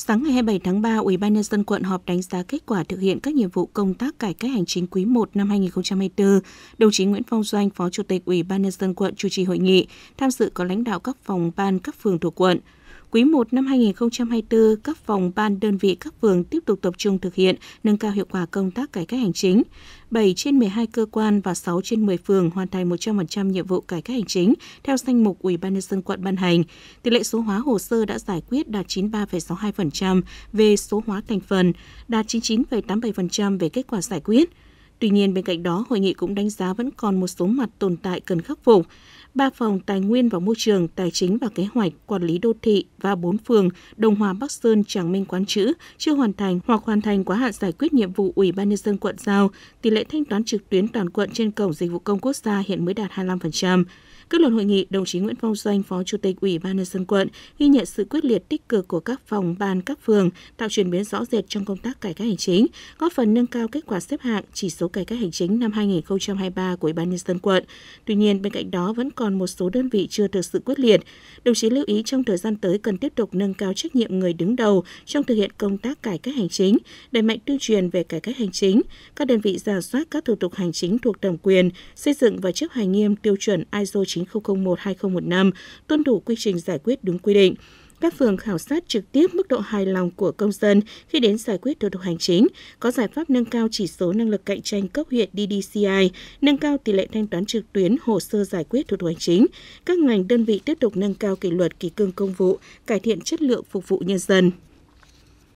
Sáng ngày 27 tháng 3, Ủy ban nhân dân quận họp đánh giá kết quả thực hiện các nhiệm vụ công tác cải cách hành chính quý 1 năm 2024. Đồng chí Nguyễn Phong Doanh, Phó Chủ tịch Ủy ban nhân dân quận chủ trì hội nghị, tham dự có lãnh đạo các phòng ban các phường thuộc quận. Quý 1 năm 2024, các phòng ban đơn vị các phường tiếp tục tập trung thực hiện, nâng cao hiệu quả công tác cải cách hành chính. 7 trên 12 cơ quan và 6 trên 10 phường hoàn thành 100% nhiệm vụ cải cách hành chính theo danh mục Ủy ban nhân dân quận ban hành. Tỷ lệ số hóa hồ sơ đã giải quyết đạt 93,62% về số hóa thành phần, đạt 99,87% về kết quả giải quyết. Tuy nhiên, bên cạnh đó, hội nghị cũng đánh giá vẫn còn một số mặt tồn tại cần khắc phục. Ba phòng Tài nguyên và Môi trường, Tài chính và Kế hoạch, Quản lý đô thị và bốn phường Đồng Hòa, Bắc Sơn, Tràng Minh, Quán Chữ chưa hoàn thành hoặc hoàn thành quá hạn giải quyết nhiệm vụ Ủy ban nhân dân quận giao. Tỷ lệ thanh toán trực tuyến toàn quận trên cổng dịch vụ công quốc gia hiện mới đạt 25%. Kết luận hội nghị, đồng chí Nguyễn Phong Doanh, Phó Chủ tịch Ủy ban nhân dân quận ghi nhận sự quyết liệt tích cực của các phòng ban các phường, tạo chuyển biến rõ rệt trong công tác cải cách hành chính, góp phần nâng cao kết quả xếp hạng chỉ số cải cách hành chính năm 2023 của Ủy ban nhân dân quận. Tuy nhiên, bên cạnh đó vẫn còn một số đơn vị chưa thực sự quyết liệt. Đồng chí lưu ý trong thời gian tới cần tiếp tục nâng cao trách nhiệm người đứng đầu trong thực hiện công tác cải cách hành chính, đẩy mạnh tuyên truyền về cải cách hành chính, các đơn vị giả soát các thủ tục hành chính thuộc thẩm quyền, xây dựng và chấp hành nghiêm tiêu chuẩn ISO 9001 9001-2015 tuân thủ quy trình giải quyết đúng quy định các phường khảo sát trực tiếp mức độ hài lòng của công dân khi đến giải quyết thủ tục hành chính, có giải pháp nâng cao chỉ số năng lực cạnh tranh cấp huyện DDCI, nâng cao tỷ lệ thanh toán trực tuyến hồ sơ giải quyết thủ tục hành chính. Các ngành đơn vị tiếp tục nâng cao kỷ luật kỷ cương công vụ, cải thiện chất lượng phục vụ nhân dân.